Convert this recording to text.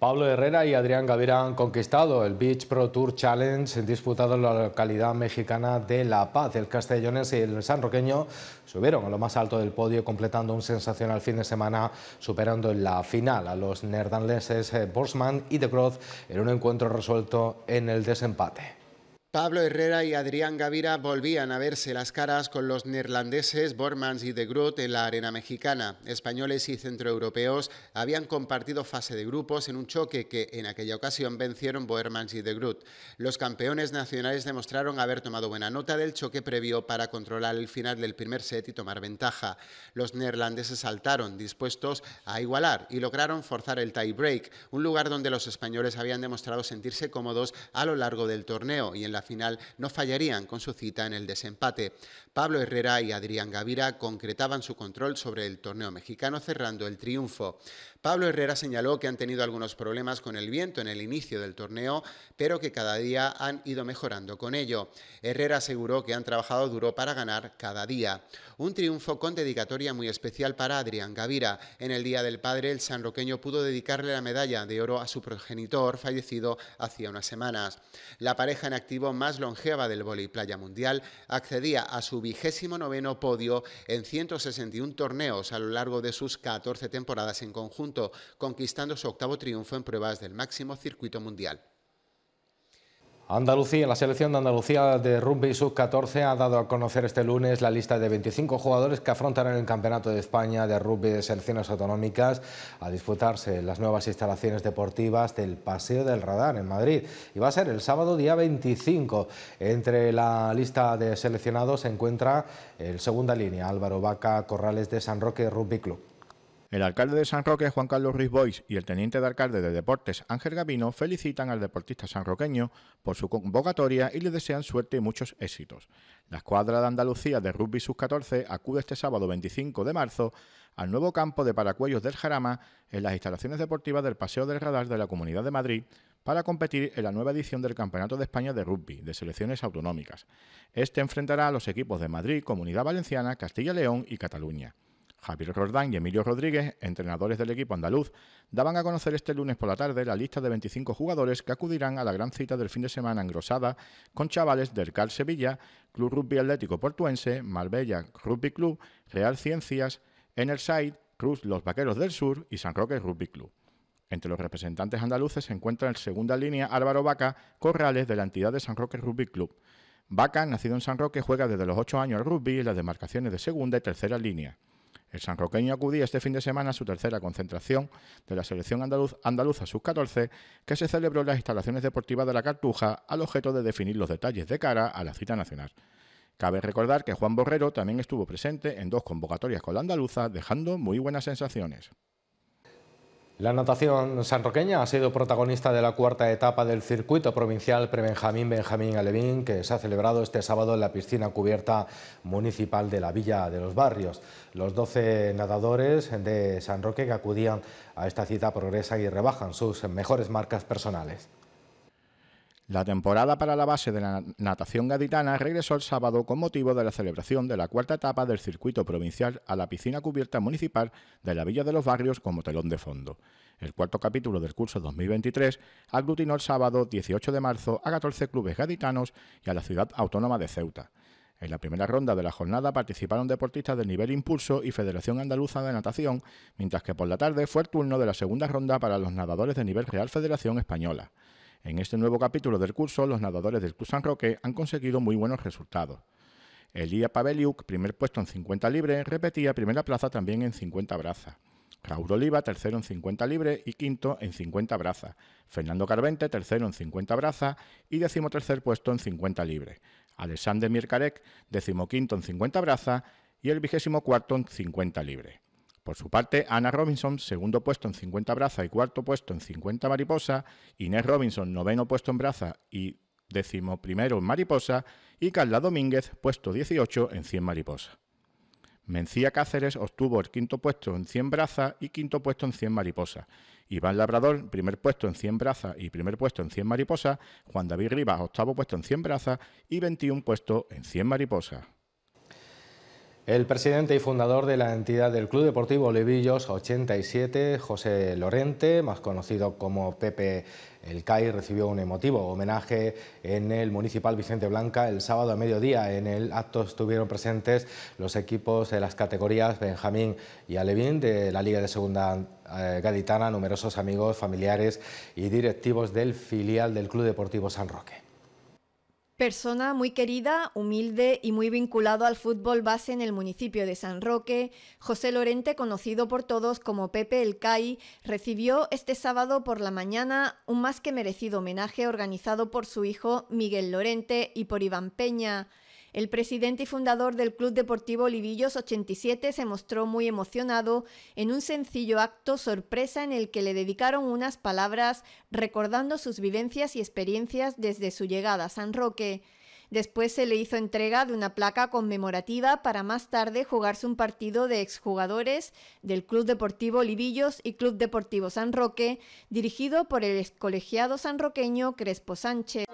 Pablo Herrera y Adrián Gavira han conquistado el Beach Pro Tour Challenge disputado en la localidad mexicana de La Paz. El Castellones y el Sanroqueño subieron a lo más alto del podio completando un sensacional fin de semana superando en la final a los neerlandeses eh, Borsman y De Groot en un encuentro resuelto en el desempate. Pablo Herrera y Adrián Gavira volvían a verse las caras con los neerlandeses Bormans y De Groot en la arena mexicana. Españoles y centroeuropeos habían compartido fase de grupos en un choque que en aquella ocasión vencieron Bormans y De Groot. Los campeones nacionales demostraron haber tomado buena nota del choque previo para controlar el final del primer set y tomar ventaja. Los neerlandeses saltaron dispuestos a igualar y lograron forzar el tie break, un lugar donde los españoles habían demostrado sentirse cómodos a lo largo del torneo y en la final no fallarían con su cita en el desempate. Pablo Herrera y Adrián Gavira concretaban su control sobre el torneo mexicano cerrando el triunfo. Pablo Herrera señaló que han tenido algunos problemas con el viento en el inicio del torneo, pero que cada día han ido mejorando con ello. Herrera aseguró que han trabajado duro para ganar cada día. Un triunfo con dedicatoria muy especial para Adrián Gavira. En el Día del Padre, el sanroqueño pudo dedicarle la medalla de oro a su progenitor, fallecido hacía unas semanas. La pareja en activo más longeva del Playa mundial accedía a su vigésimo noveno podio en 161 torneos a lo largo de sus 14 temporadas en conjunto conquistando su octavo triunfo en pruebas del máximo circuito mundial. Andalucía, la selección de Andalucía de rugby sub-14 ha dado a conocer este lunes la lista de 25 jugadores que afrontarán el Campeonato de España de rugby de selecciones autonómicas a disputarse en las nuevas instalaciones deportivas del Paseo del Radar en Madrid. Y va a ser el sábado día 25. Entre la lista de seleccionados se encuentra el segunda línea Álvaro Vaca Corrales de San Roque Rugby Club. El alcalde de San Roque, Juan Carlos Ruiz Boix, y el teniente de alcalde de Deportes, Ángel Gavino, felicitan al deportista sanroqueño por su convocatoria y le desean suerte y muchos éxitos. La escuadra de Andalucía de Rugby Sub-14 acude este sábado 25 de marzo al nuevo campo de Paracuellos del Jarama en las instalaciones deportivas del Paseo del Radar de la Comunidad de Madrid para competir en la nueva edición del Campeonato de España de Rugby de selecciones autonómicas. Este enfrentará a los equipos de Madrid, Comunidad Valenciana, Castilla León y Cataluña. Javier Rordán y Emilio Rodríguez, entrenadores del equipo andaluz, daban a conocer este lunes por la tarde la lista de 25 jugadores que acudirán a la gran cita del fin de semana engrosada con chavales del Cal Sevilla, Club Rugby Atlético Portuense, Marbella Rugby Club, Real Ciencias, Enerside, Cruz Los Vaqueros del Sur y San Roque Rugby Club. Entre los representantes andaluces se encuentra en segunda línea Álvaro Vaca Corrales de la entidad de San Roque Rugby Club. Vaca, nacido en San Roque, juega desde los ocho años al rugby en las demarcaciones de segunda y tercera línea. El sanroqueño acudía este fin de semana a su tercera concentración de la selección andaluza sub-14, que se celebró en las instalaciones deportivas de la Cartuja al objeto de definir los detalles de cara a la cita nacional. Cabe recordar que Juan Borrero también estuvo presente en dos convocatorias con la andaluza, dejando muy buenas sensaciones. La natación sanroqueña ha sido protagonista de la cuarta etapa del circuito provincial Prebenjamín Benjamín Alevín, que se ha celebrado este sábado en la piscina cubierta municipal de la Villa de los Barrios. Los 12 nadadores de San Roque que acudían a esta cita progresan y rebajan sus mejores marcas personales. La temporada para la base de la natación gaditana regresó el sábado con motivo de la celebración de la cuarta etapa del circuito provincial a la piscina cubierta municipal de la Villa de los Barrios como telón de fondo. El cuarto capítulo del curso 2023 aglutinó el sábado 18 de marzo a 14 clubes gaditanos y a la ciudad autónoma de Ceuta. En la primera ronda de la jornada participaron deportistas del nivel Impulso y Federación Andaluza de Natación, mientras que por la tarde fue el turno de la segunda ronda para los nadadores de nivel Real Federación Española. En este nuevo capítulo del curso, los nadadores del Club San Roque han conseguido muy buenos resultados. Elia Paveliuk, primer puesto en 50 libres, repetía primera plaza también en 50 brazas. Raúl Oliva, tercero en 50 libres y quinto en 50 brazas. Fernando Carvente, tercero en 50 brazas y decimotercer puesto en 50 libres. Alexander Mirkarek, decimoquinto en 50 brazas y el vigésimo cuarto en 50 libres. Por su parte, Ana Robinson, segundo puesto en 50 braza y cuarto puesto en 50 mariposa, Inés Robinson, noveno puesto en braza y décimo primero en mariposa, y Carla Domínguez, puesto 18 en 100 mariposa. Mencía Cáceres obtuvo el quinto puesto en 100 braza y quinto puesto en 100 mariposa, Iván Labrador, primer puesto en 100 braza y primer puesto en 100 mariposa, Juan David Rivas, octavo puesto en 100 braza y 21 puesto en 100 mariposa. El presidente y fundador de la entidad del Club Deportivo Levillos 87, José Lorente, más conocido como Pepe El CAI, recibió un emotivo homenaje en el Municipal Vicente Blanca el sábado a mediodía. En el acto estuvieron presentes los equipos de las categorías Benjamín y Alevín de la Liga de Segunda eh, Gaditana, numerosos amigos, familiares y directivos del filial del Club Deportivo San Roque. Persona muy querida, humilde y muy vinculado al fútbol base en el municipio de San Roque, José Lorente, conocido por todos como Pepe el CAI, recibió este sábado por la mañana un más que merecido homenaje organizado por su hijo Miguel Lorente y por Iván Peña. El presidente y fundador del Club Deportivo Olivillos 87 se mostró muy emocionado en un sencillo acto sorpresa en el que le dedicaron unas palabras recordando sus vivencias y experiencias desde su llegada a San Roque. Después se le hizo entrega de una placa conmemorativa para más tarde jugarse un partido de exjugadores del Club Deportivo Olivillos y Club Deportivo San Roque, dirigido por el excolegiado sanroqueño Crespo Sánchez.